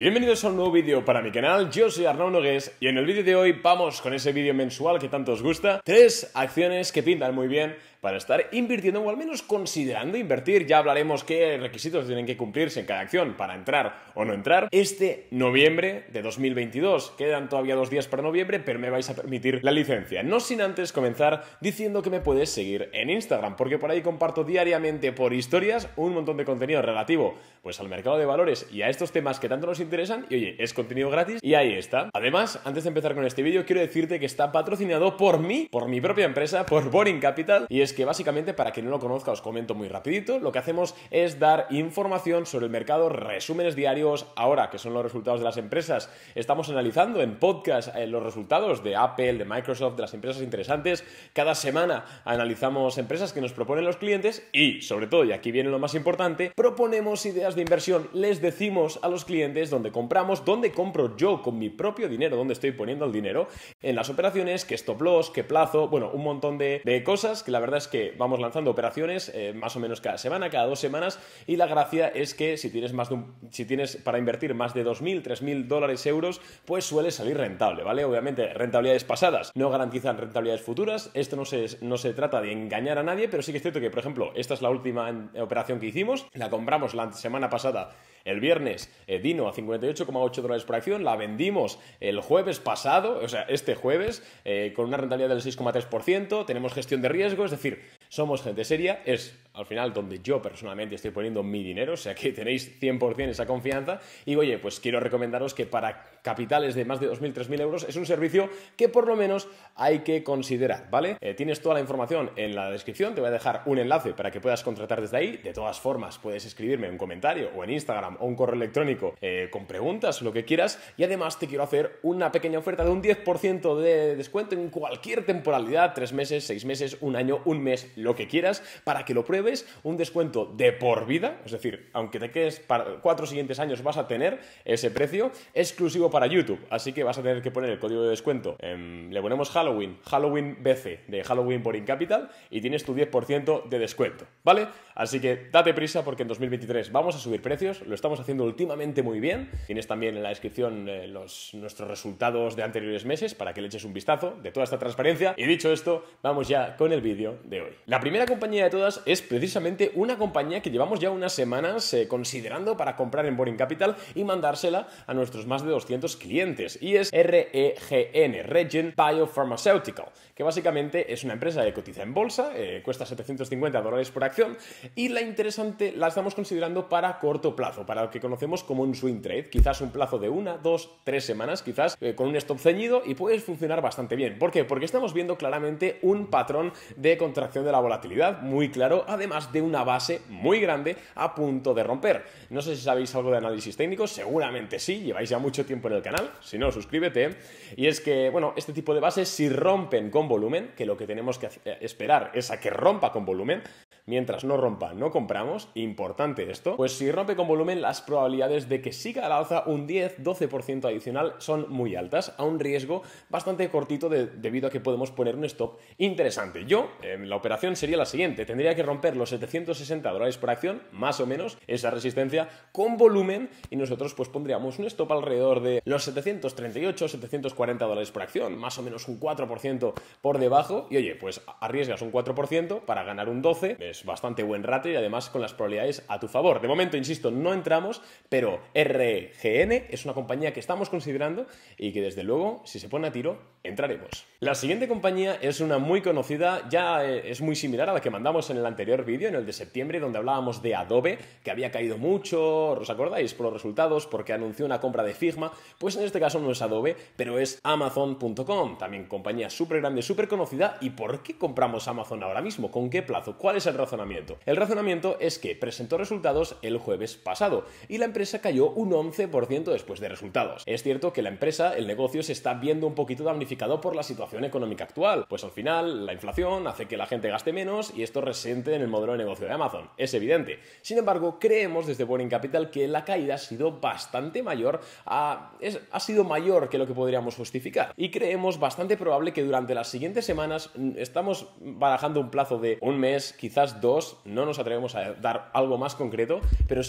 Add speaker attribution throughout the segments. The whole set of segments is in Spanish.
Speaker 1: Bienvenidos a un nuevo vídeo para mi canal, yo soy Arnaud Nogués y en el vídeo de hoy vamos con ese vídeo mensual que tanto os gusta, tres acciones que pintan muy bien para estar invirtiendo o al menos considerando invertir. Ya hablaremos qué requisitos tienen que cumplirse en cada acción para entrar o no entrar. Este noviembre de 2022, quedan todavía dos días para noviembre, pero me vais a permitir la licencia. No sin antes comenzar diciendo que me puedes seguir en Instagram, porque por ahí comparto diariamente por historias un montón de contenido relativo pues al mercado de valores y a estos temas que tanto nos interesan. Y oye, es contenido gratis y ahí está. Además, antes de empezar con este vídeo, quiero decirte que está patrocinado por mí, por mi propia empresa, por Boring Capital y es que básicamente, para quien no lo conozca, os comento muy rapidito, lo que hacemos es dar información sobre el mercado, resúmenes diarios ahora, que son los resultados de las empresas. Estamos analizando en podcast eh, los resultados de Apple, de Microsoft, de las empresas interesantes. Cada semana analizamos empresas que nos proponen los clientes y, sobre todo, y aquí viene lo más importante, proponemos ideas de inversión, les decimos a los clientes dónde compramos, dónde compro yo con mi propio dinero, dónde estoy poniendo el dinero en las operaciones, qué stop loss, qué plazo, bueno, un montón de cosas que la verdad que vamos lanzando operaciones eh, más o menos cada semana, cada dos semanas, y la gracia es que si tienes, más de si tienes para invertir más de 2.000, 3.000 dólares euros, pues suele salir rentable, ¿vale? Obviamente, rentabilidades pasadas no garantizan rentabilidades futuras, esto no se, no se trata de engañar a nadie, pero sí que es cierto que, por ejemplo, esta es la última operación que hicimos, la compramos la semana pasada el viernes eh, Dino a 58,8 dólares por acción, la vendimos el jueves pasado, o sea, este jueves, eh, con una rentabilidad del 6,3%, tenemos gestión de riesgo, es decir, somos gente seria, es al final donde yo personalmente estoy poniendo mi dinero, o sea que tenéis 100% esa confianza. Y oye, pues quiero recomendaros que para capitales de más de 2.000, 3.000 euros es un servicio que por lo menos hay que considerar, ¿vale? Eh, tienes toda la información en la descripción, te voy a dejar un enlace para que puedas contratar desde ahí. De todas formas, puedes escribirme un comentario o en Instagram o un correo electrónico eh, con preguntas, lo que quieras. Y además te quiero hacer una pequeña oferta de un 10% de descuento en cualquier temporalidad, 3 meses, 6 meses, un año, un mes, lo que quieras, para que lo pruebes, un descuento de por vida, es decir, aunque te quedes para cuatro siguientes años vas a tener ese precio exclusivo para YouTube, así que vas a tener que poner el código de descuento, le ponemos Halloween, Halloween BC, de Halloween por Incapital, y tienes tu 10% de descuento, ¿vale? Así que date prisa porque en 2023 vamos a subir precios, lo estamos haciendo últimamente muy bien, tienes también en la descripción eh, los, nuestros resultados de anteriores meses para que le eches un vistazo de toda esta transparencia, y dicho esto, vamos ya con el vídeo de hoy. La primera compañía de todas es precisamente una compañía que llevamos ya unas semanas eh, considerando para comprar en Boring Capital y mandársela a nuestros más de 200 clientes y es REGN, Regen Biopharmaceutical, que básicamente es una empresa que cotiza en bolsa, eh, cuesta 750 dólares por acción y la interesante la estamos considerando para corto plazo, para lo que conocemos como un swing trade, quizás un plazo de una, dos, tres semanas, quizás eh, con un stop ceñido y puede funcionar bastante bien. ¿Por qué? Porque estamos viendo claramente un patrón de contracción de la volatilidad, muy claro, además de una base muy grande a punto de romper. No sé si sabéis algo de análisis técnico, seguramente sí, lleváis ya mucho tiempo en el canal, si no, suscríbete. Y es que, bueno, este tipo de bases si rompen con volumen, que lo que tenemos que eh, esperar es a que rompa con volumen, mientras no rompa no compramos, importante esto, pues si rompe con volumen las probabilidades de que siga la alza un 10-12% adicional son muy altas, a un riesgo bastante cortito debido a que podemos poner un stop interesante. Yo, en la operación sería la siguiente, tendría que romper los 760 dólares por acción, más o menos, esa resistencia con volumen y nosotros pues pondríamos un stop alrededor de los 738, 740 dólares por acción, más o menos un 4% por debajo y oye, pues arriesgas un 4% para ganar un 12, bastante buen rato y además con las probabilidades a tu favor. De momento, insisto, no entramos, pero RGN es una compañía que estamos considerando y que desde luego, si se pone a tiro, entraremos. La siguiente compañía es una muy conocida, ya eh, es muy similar a la que mandamos en el anterior vídeo, en el de septiembre, donde hablábamos de Adobe, que había caído mucho, ¿os acordáis? Por los resultados, porque anunció una compra de Figma. Pues en este caso no es Adobe, pero es Amazon.com, también compañía súper grande, súper conocida. ¿Y por qué compramos Amazon ahora mismo? ¿Con qué plazo? ¿Cuál es el razonamiento? El razonamiento es que presentó resultados el jueves pasado y la empresa cayó un 11% después de resultados. Es cierto que la empresa, el negocio, se está viendo un poquito damnificado por la situación económica actual, pues al final la inflación hace que la gente gaste menos y esto resiente en el modelo de negocio de Amazon, es evidente. Sin embargo, creemos desde Boring Capital que la caída ha sido bastante mayor, ha sido mayor que lo que podríamos justificar y creemos bastante probable que durante las siguientes semanas mm, estamos barajando un plazo de un mes, quizás dos no nos atrevemos a dar algo más concreto, pero,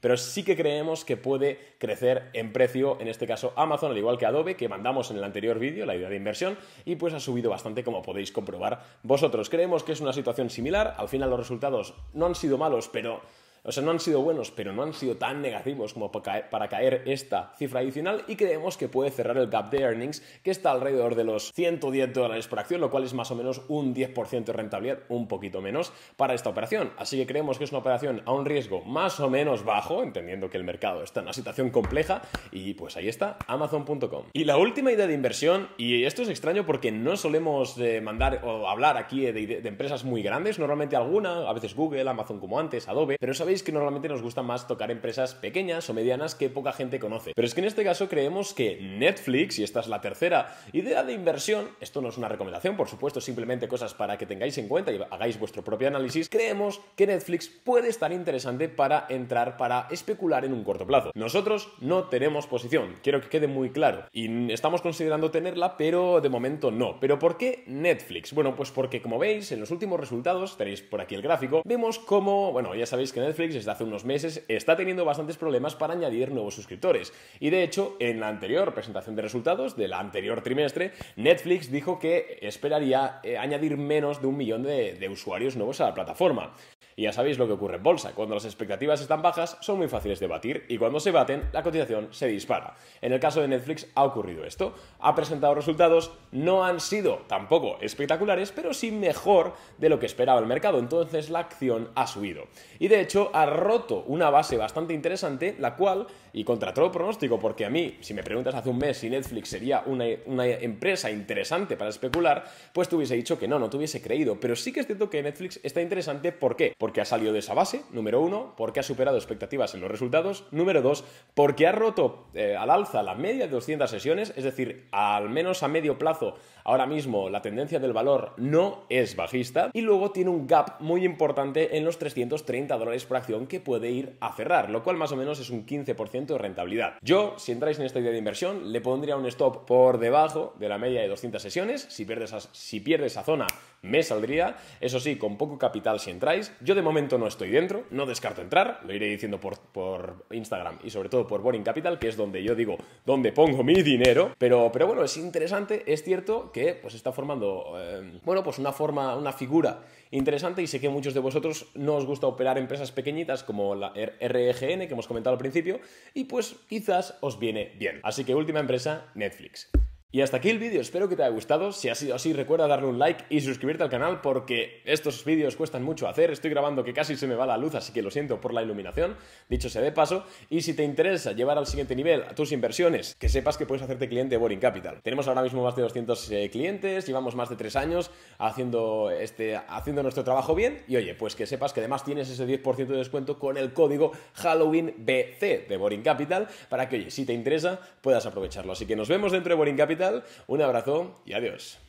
Speaker 1: pero sí que creemos que puede crecer en precio, en este caso Amazon, al igual que Adobe, que mandamos en el anterior vídeo, la idea de inversión, y pues ha subido bastante, como podéis comprobar vosotros. Creemos que es una situación similar, al final los resultados no han sido malos, pero o sea, no han sido buenos, pero no han sido tan negativos como para caer, esta cifra adicional y creemos que puede cerrar el gap de earnings que está alrededor de los 110 dólares por acción, lo cual es más o menos un 10% de rentabilidad, un poquito menos para esta operación. Así que creemos que es una operación a un riesgo más o menos bajo, entendiendo que el mercado está en una situación compleja y pues ahí está, amazon.com. Y la última idea de inversión, y esto es extraño porque no solemos eh, mandar o hablar aquí de, empresas muy grandes, normalmente alguna, a veces Google, Amazon como antes, Adobe, pero esa que normalmente nos gusta más tocar empresas pequeñas o medianas que poca gente conoce. Pero es que en este caso creemos que Netflix, y esta es la tercera idea de inversión, esto no es una recomendación, por supuesto, simplemente cosas para que tengáis en cuenta y hagáis vuestro propio análisis, creemos que Netflix puede estar interesante para entrar, para especular en un corto plazo. Nosotros no tenemos posición, quiero que quede muy claro. Y estamos considerando tenerla, pero de momento no. ¿Pero por qué Netflix? Bueno, pues porque como veis, en los últimos resultados, tenéis por aquí el gráfico, vemos cómo, bueno, ya sabéis que Netflix Netflix desde hace unos meses está teniendo bastantes problemas para añadir nuevos suscriptores. Y de hecho, en la anterior presentación de resultados del anterior trimestre, Netflix dijo que esperaría eh, añadir menos de un millón de usuarios nuevos a la plataforma. Y ya sabéis lo que ocurre en bolsa. Cuando las expectativas están bajas, son muy fáciles de batir y cuando se baten, la cotización se dispara. En el caso de Netflix ha ocurrido esto. Ha presentado resultados, no han sido tampoco espectaculares, pero sí mejor de lo que esperaba el mercado. Entonces la acción ha subido. Y de hecho ha roto una base bastante interesante, la cual, y contra todo pronóstico, porque a mí, si me preguntas hace un mes si Netflix sería una, empresa interesante para especular, pues te hubiese dicho que no, no te hubiese creído. Pero sí que es cierto que Netflix está interesante, ¿por qué? porque ha salido de esa base, número uno, porque ha superado expectativas en los resultados, número dos, porque ha roto eh, al alza la media de 200 sesiones, es decir, al menos a medio plazo, ahora mismo la tendencia del valor no es bajista, y luego tiene un gap muy importante en los 330 dólares por acción que puede ir a cerrar, lo cual más o menos es un 15% de rentabilidad. Yo, si entráis en esta idea de inversión, le pondría un stop por debajo de la media de 200 sesiones, si pierdes, si pierdes esa zona, me saldría. Eso sí, con poco capital si entráis. Yo de momento no estoy dentro, no descarto entrar, lo iré diciendo por, Instagram y sobre todo por Boring Capital, que es donde yo digo donde pongo mi dinero. Pero, pero bueno, es interesante, es cierto que pues está formando, eh, bueno, pues una forma, una figura interesante y sé que muchos de vosotros no os gusta operar empresas pequeñitas como la RGN que hemos comentado al principio y pues quizás os viene bien. Así que última empresa, Netflix. Y hasta aquí el vídeo, espero que te haya gustado, si ha sido así recuerda darle un like y suscribirte al canal porque estos vídeos cuestan mucho hacer, estoy grabando que casi se me va la luz así que lo siento por la iluminación, dicho sea de paso, y si te interesa llevar al siguiente nivel tus inversiones, que sepas que puedes hacerte cliente de Boring Capital. Tenemos ahora mismo más de 200 eh, clientes, llevamos más de 3 años haciendo, este, haciendo nuestro trabajo bien y oye, pues que sepas que además tienes ese 10% de descuento con el código HalloweenBC de Boring Capital para que oye, si te interesa puedas aprovecharlo. Así que nos vemos dentro de Boring Capital un abrazo y adiós.